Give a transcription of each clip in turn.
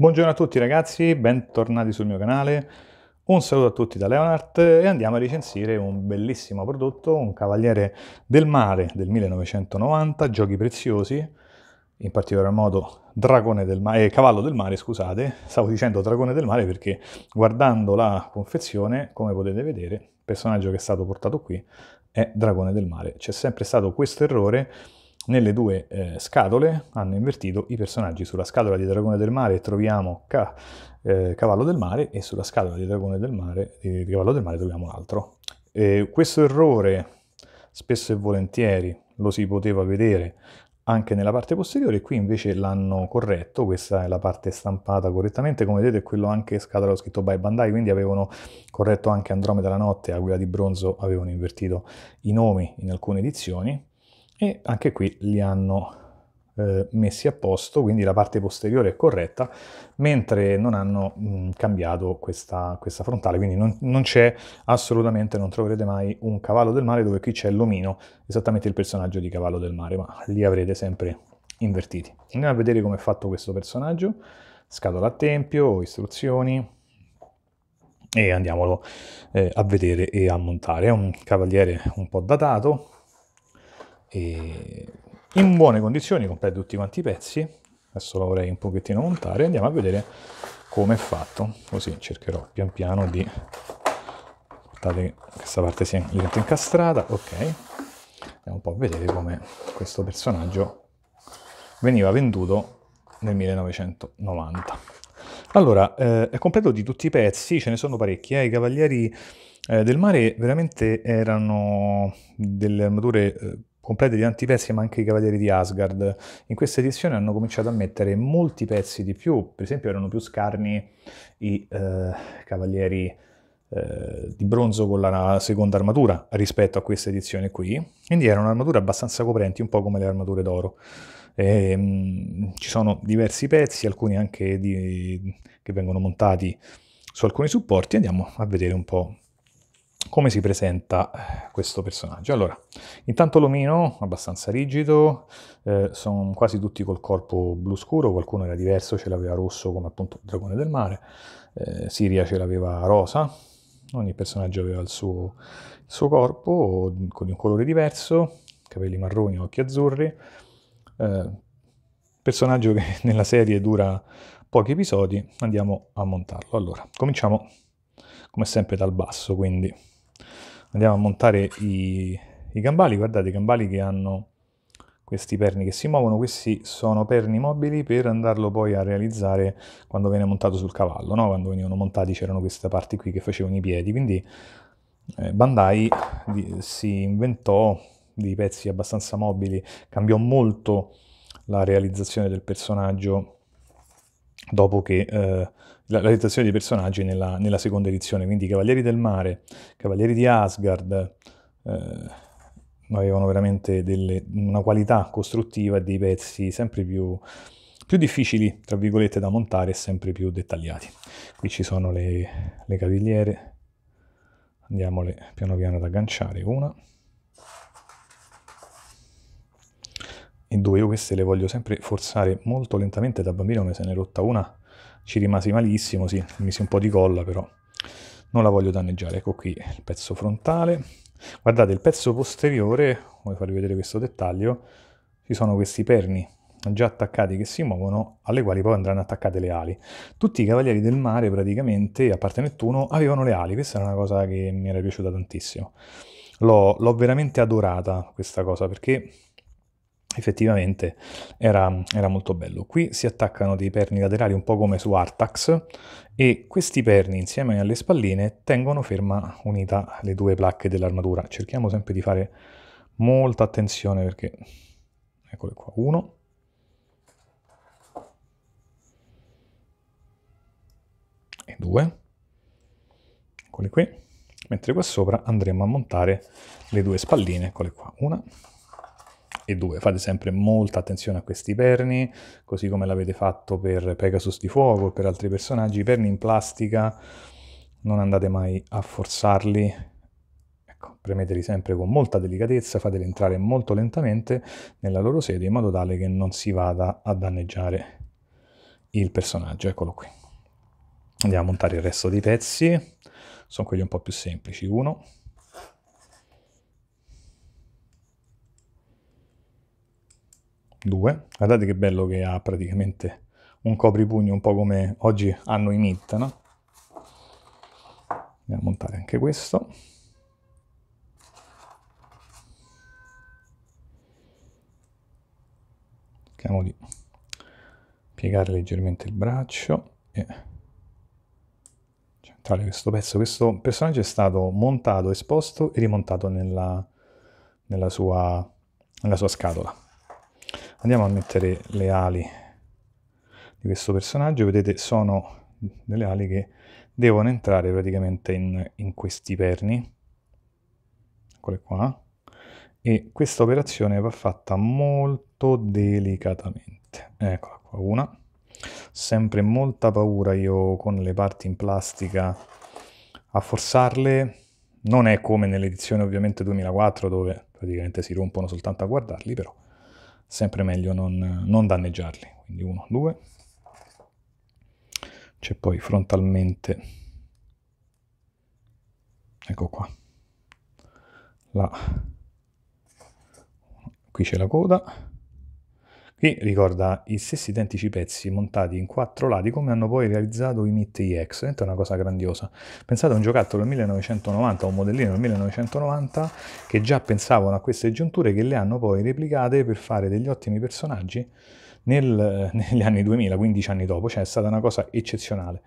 Buongiorno a tutti ragazzi, bentornati sul mio canale. Un saluto a tutti da Leonard e andiamo a recensire un bellissimo prodotto, un Cavaliere del Mare del 1990, giochi preziosi, in particolar modo Dragone del Mare, eh, Cavallo del Mare, scusate, stavo dicendo Dragone del Mare perché guardando la confezione, come potete vedere, il personaggio che è stato portato qui è Dragone del Mare. C'è sempre stato questo errore nelle due eh, scatole hanno invertito i personaggi. Sulla scatola di Dragone del Mare troviamo K, eh, Cavallo del Mare e sulla scatola di Dragone del Mare, di Cavallo del Mare troviamo l'altro. questo errore spesso e volentieri lo si poteva vedere anche nella parte posteriore, qui invece l'hanno corretto, questa è la parte stampata correttamente, come vedete quello anche scatola ho scritto by Bandai, quindi avevano corretto anche Andromeda la notte, Aguila di bronzo avevano invertito i nomi in alcune edizioni, e anche qui li hanno eh, messi a posto, quindi la parte posteriore è corretta, mentre non hanno mh, mm, cambiato questa, questa, frontale, quindi non, non c'è assolutamente, non troverete mai un cavallo del mare dove qui c'è l'omino, esattamente il personaggio di cavallo del mare, ma li avrete sempre invertiti. Andiamo a vedere come è fatto questo personaggio, scatola a tempio, istruzioni, e andiamolo eh, a vedere e a montare. È un cavaliere un po' datato, in buone condizioni comprare tutti quanti i pezzi adesso lo vorrei un pochettino montare andiamo a vedere come è fatto così cercherò pian piano di che questa parte sia incastrata ok andiamo un po' a vedere come questo personaggio veniva venduto nel 1990 allora eh, è completo di tutti i pezzi ce ne sono parecchi eh? i cavalieri eh, del mare veramente erano delle armature eh, complete di tanti pezzi, ma anche i Cavalieri di Asgard. In questa edizione hanno cominciato a mettere molti pezzi di più, per esempio erano più scarni i eh, Cavalieri eh, di bronzo con la seconda armatura rispetto a questa edizione qui, quindi era un'armatura abbastanza coprenti, un po' come le armature d'oro. E, ehm, mh, ci sono diversi pezzi, alcuni anche di, che vengono montati su alcuni supporti, andiamo a vedere un po' come si presenta eh, questo personaggio? Allora, intanto l'omino abbastanza rigido, eh, sono quasi tutti col corpo blu scuro, qualcuno era diverso, ce l'aveva rosso come appunto il dragone del mare, eh, Siria ce l'aveva rosa, ogni personaggio aveva il suo, il suo corpo con un colore diverso, capelli marroni, occhi azzurri, eh, personaggio che nella serie dura pochi episodi, andiamo a montarlo. Allora, cominciamo come sempre dal basso, quindi andiamo a montare i, i gambali, guardate i gambali che hanno questi perni che si muovono, questi sono perni mobili per andarlo poi a realizzare quando viene montato sul cavallo, no? quando venivano montati c'erano queste parti qui che facevano i piedi, quindi eh, Bandai si inventò dei pezzi abbastanza mobili, cambiò molto la realizzazione del personaggio dopo che eh, la realizzazione dei personaggi nella, nella, seconda edizione, quindi Cavalieri del Mare, Cavalieri di Asgard, eh, avevano veramente delle, una qualità costruttiva e dei pezzi sempre più, più, difficili, tra virgolette, da montare e sempre più dettagliati. Qui ci sono le, le cavigliere, andiamole piano piano ad agganciare una e due, io queste le voglio sempre forzare molto lentamente, da bambino me se ne è rotta una ci rimasi malissimo, sì, misi un po' di colla però non la voglio danneggiare. Ecco qui il pezzo frontale. Guardate, il pezzo posteriore, come farvi vedere questo dettaglio, ci sono questi perni già attaccati che si muovono, alle quali poi andranno attaccate le ali. Tutti i cavalieri del mare praticamente, a parte Nettuno, avevano le ali. Questa è una cosa che mi era piaciuta tantissimo. L'ho veramente adorata questa cosa perché effettivamente era, era, molto bello. Qui si attaccano dei perni laterali un po' come su Artax e questi perni insieme alle spalline tengono ferma unita le due placche dell'armatura. Cerchiamo sempre di fare molta attenzione perché eccole qua, uno e due, eccole qui, mentre qua sopra andremo a montare le due spalline, eccole qua, una e 2. Fate sempre molta attenzione a questi perni, così come l'avete fatto per Pegasus di Fuoco e per altri personaggi. I perni in plastica non andate mai a forzarli, ecco, premeteli sempre con molta delicatezza, fateli entrare molto lentamente nella loro sede in modo tale che non si vada a danneggiare il personaggio. Eccolo qui. Andiamo a montare il resto dei pezzi, sono quelli un po' più semplici. 1, 2. Guardate che bello che ha praticamente un copripugno, un po' come oggi hanno i MIT, no? Andiamo a montare anche questo. Cerchiamo di piegare leggermente il braccio e centrare questo pezzo. Questo personaggio è stato montato, esposto e rimontato nella, nella, sua, nella sua scatola andiamo a mettere le ali di questo personaggio vedete sono delle ali che devono entrare praticamente in, in questi perni eccole qua e questa operazione va fatta molto delicatamente eccola qua una sempre molta paura io con le parti in plastica a forzarle non è come nell'edizione ovviamente 2004 dove praticamente si rompono soltanto a guardarli però sempre meglio non, non danneggiarli. Quindi 1, 2. C'è poi frontalmente, ecco qua, la, qui c'è la coda, Qui ricorda i stessi identici pezzi montati in quattro lati come hanno poi realizzato i MIT EX, è una cosa grandiosa. Pensate a un giocattolo del 1990, un modellino del 1990 che già pensavano a queste giunture che le hanno poi replicate per fare degli ottimi personaggi nel, eh, negli anni 2000, 15 anni dopo, cioè è stata una cosa eccezionale.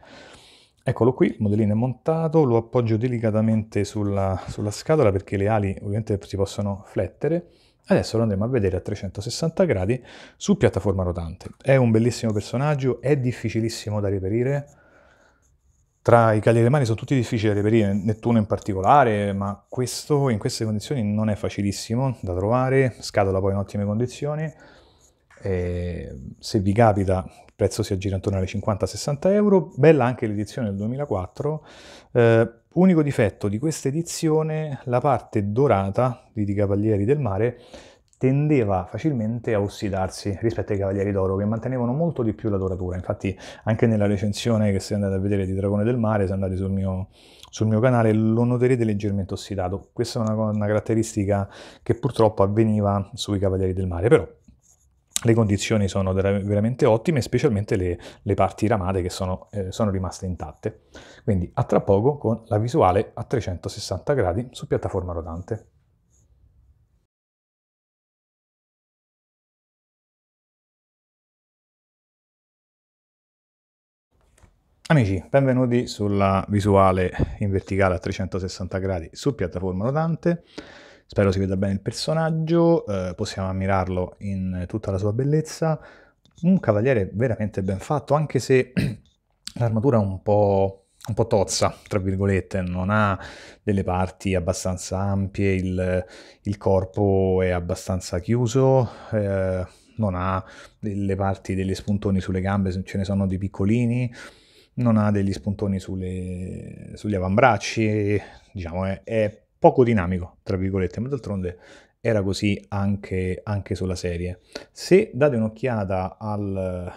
Eccolo qui, il modellino è montato, lo appoggio delicatamente sulla, sulla scatola perché le ali ovviamente si possono flettere Adesso lo andremo a vedere a 360 gradi su piattaforma rotante. È un bellissimo personaggio, è difficilissimo da reperire. Tra i cavalieri mani sono tutti difficili da reperire, Nettuno in particolare, ma questo in queste condizioni non è facilissimo da trovare, scatola poi in ottime condizioni. E se vi capita il prezzo si aggira intorno alle 50-60 euro, bella anche l'edizione del 2004, eh, Unico difetto di questa edizione, la parte dorata di I Cavalieri del Mare tendeva facilmente a ossidarsi rispetto ai Cavalieri d'Oro che mantenevano molto di più la doratura. Infatti anche nella recensione che se andate a vedere di Dragone del Mare, se andate sul mio, sul mio canale, lo noterete leggermente ossidato. Questa è una, una caratteristica che purtroppo avveniva sui Cavalieri del Mare, però le condizioni sono veramente ottime, specialmente le, le parti ramate che sono, eh, sono, rimaste intatte. Quindi a tra poco con la visuale a 360 gradi su piattaforma rotante. Amici, benvenuti sulla visuale in verticale a 360 gradi su piattaforma rotante. Spero si veda bene il personaggio, eh, possiamo ammirarlo in tutta la sua bellezza. Un cavaliere veramente ben fatto, anche se l'armatura è un po', un po', tozza, tra virgolette, non ha delle parti abbastanza ampie, il, il corpo è abbastanza chiuso, eh, non ha delle parti, degli spuntoni sulle gambe, ce ne sono dei piccolini, non ha degli spuntoni sulle, sugli avambracci, diciamo è, è poco dinamico, tra virgolette, ma d'altronde era così anche, anche sulla serie. Se date un'occhiata al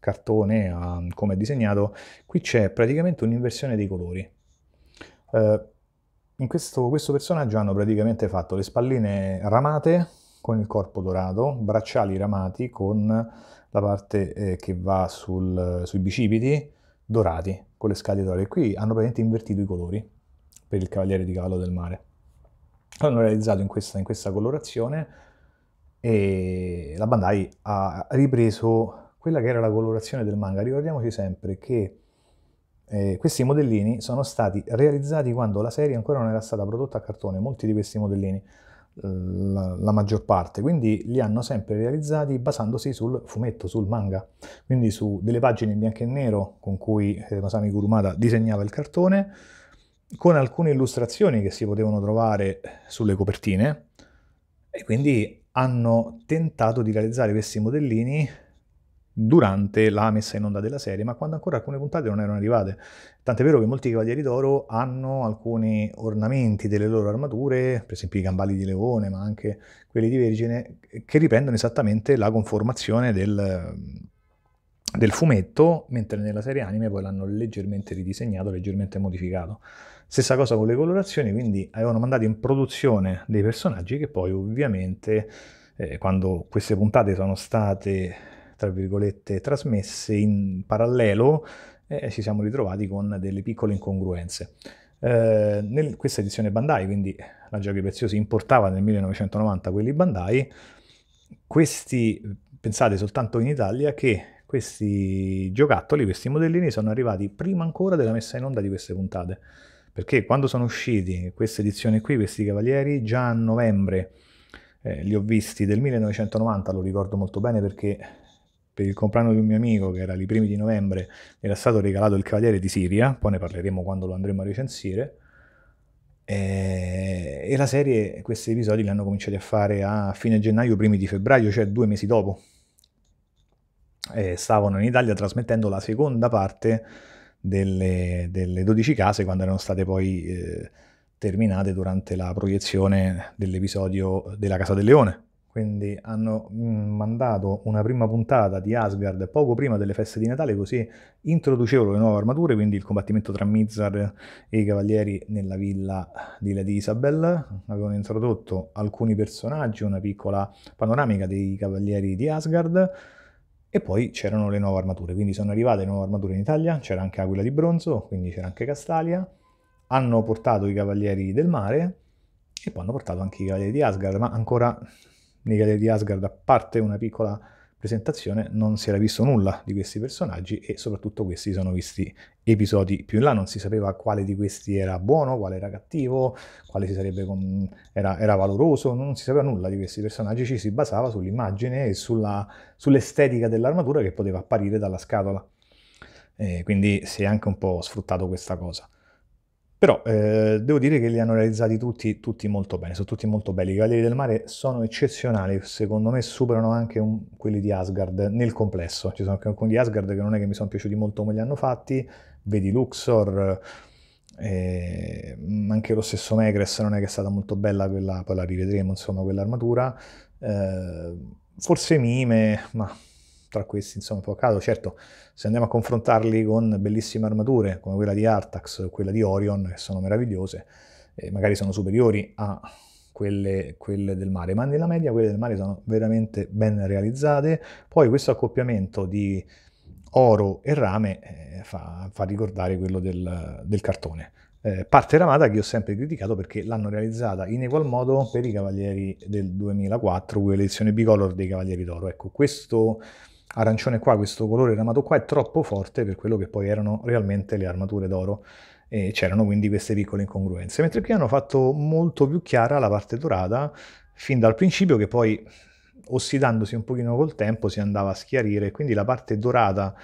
cartone, a come è disegnato, qui c'è praticamente un'inversione dei colori. Uh, in questo, questo personaggio hanno praticamente fatto le spalline ramate con il corpo dorato, bracciali ramati con la parte eh, che va sul, sui bicipiti dorati, con le scaglie dorate. Qui hanno praticamente invertito i colori per il Cavaliere di Cavallo del Mare. L'hanno realizzato in questa, in questa colorazione e la Bandai ha ripreso quella che era la colorazione del manga. Ricordiamoci sempre che eh, questi modellini sono stati realizzati quando la serie ancora non era stata prodotta a cartone, molti di questi modellini, la, la, maggior parte, quindi li hanno sempre realizzati basandosi sul fumetto, sul manga, quindi su delle pagine in bianco e nero con cui eh, Masami Kurumada disegnava il cartone, con alcune illustrazioni che si potevano trovare sulle copertine e quindi hanno tentato di realizzare questi modellini durante la messa in onda della serie, ma quando ancora alcune puntate non erano arrivate. Tant'è vero che molti cavalieri d'oro hanno alcuni ornamenti delle loro armature, per esempio i gambali di leone, ma anche quelli di vergine, che riprendono esattamente la conformazione del, del fumetto, mentre nella serie anime poi l'hanno leggermente ridisegnato, leggermente modificato. Stessa cosa con le colorazioni, quindi avevano mandato in produzione dei personaggi che poi ovviamente eh, quando queste puntate sono state, tra virgolette, trasmesse in parallelo, eh, ci siamo ritrovati con delle piccole incongruenze. Eh, nel, questa edizione Bandai, quindi la Giochi Preziosi importava nel 1990 quelli Bandai, questi pensate soltanto in Italia che questi giocattoli, questi modellini sono arrivati prima ancora della messa in onda di queste puntate, perché quando sono usciti questa edizione qui, questi cavalieri, già a novembre eh, li ho visti del 1990, lo ricordo molto bene perché per il compleanno di un mio amico che era i primi di novembre era stato regalato il Cavaliere di Siria, poi ne parleremo quando lo andremo a recensire, eh, e la serie, questi episodi li hanno cominciati a fare a fine gennaio, primi di febbraio, cioè due mesi dopo eh, stavano in Italia trasmettendo la seconda parte delle, delle 12 case quando erano state poi eh, terminate durante la proiezione dell'episodio della Casa del Leone. Quindi hanno mm, mandato una prima puntata di Asgard poco prima delle feste di Natale, così introducevano le nuove armature, quindi il combattimento tra Mizar e i cavalieri nella villa di Lady Isabel. Avevano introdotto alcuni personaggi, una piccola panoramica dei cavalieri di Asgard e poi c'erano le nuove armature, quindi sono arrivate nuove armature in Italia, c'era anche Aquila di Bronzo, quindi c'era anche Castalia, hanno portato i Cavalieri del Mare e poi hanno portato anche i Cavalieri di Asgard, ma ancora nei Cavalieri di Asgard, a parte una piccola presentazione non si era visto nulla di questi personaggi e soprattutto questi sono visti episodi più in là, non si sapeva quale di questi era buono, quale era cattivo, quale con... era, era, valoroso, non si sapeva nulla di questi personaggi, ci si basava sull'immagine e sulla, sull'estetica dell'armatura che poteva apparire dalla scatola. E quindi si è anche un po' sfruttato questa cosa. Però eh, devo dire che li hanno realizzati tutti, tutti, molto bene, sono tutti molto belli. I Cavalieri del Mare sono eccezionali, secondo me superano anche un, quelli di Asgard nel complesso. Ci sono anche alcuni di Asgard che non è che mi sono piaciuti molto come li hanno fatti, vedi Luxor, eh, mm, anche lo stesso Megres non è che è stata molto bella quella, poi la rivedremo insomma quell'armatura. Eh, forse Mime, ma tra questi insomma caso Certo, se andiamo a confrontarli con bellissime armature come quella di Artax o quella di Orion, che sono meravigliose, eh, magari sono superiori a quelle, quelle, del mare, ma nella media quelle del mare sono veramente ben realizzate. Poi questo accoppiamento di oro e rame eh, fa, fa, ricordare quello del, del cartone. Eh, parte ramata che ho sempre criticato perché l'hanno realizzata in egual modo per i Cavalieri del 2004, quell'edizione bicolor dei Cavalieri d'Oro. Ecco, questo arancione qua, questo colore ramato qua è troppo forte per quello che poi erano realmente le armature d'oro e c'erano quindi queste piccole incongruenze, mentre qui hanno fatto molto più chiara la parte dorata fin dal principio che poi ossidandosi un pochino col tempo si andava a schiarire, quindi la parte dorata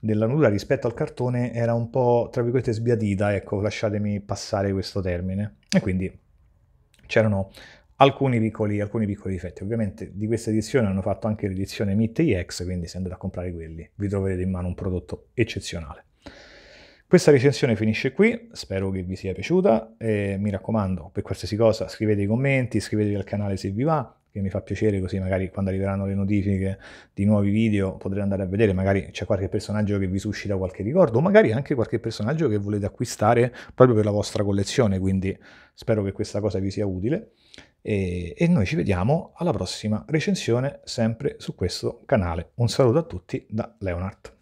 della nuda rispetto al cartone era un po' tra virgolette sbiadita, ecco, lasciatemi passare questo termine. E quindi c'erano alcuni piccoli, alcuni piccoli difetti. Ovviamente di questa edizione hanno fatto anche l'edizione MIT EX, quindi se andate a comprare quelli vi troverete in mano un prodotto eccezionale. Questa recensione finisce qui, spero che vi sia piaciuta e mi raccomando, per qualsiasi cosa scrivete i commenti, iscrivetevi al canale se vi va, che mi fa piacere così magari quando arriveranno le notifiche di nuovi video potrete andare a vedere, magari c'è qualche personaggio che vi suscita qualche ricordo, o magari anche qualche personaggio che volete acquistare proprio per la vostra collezione, quindi spero che questa cosa vi sia utile e, e noi ci vediamo alla prossima recensione sempre su questo canale. Un saluto a tutti da Leonard.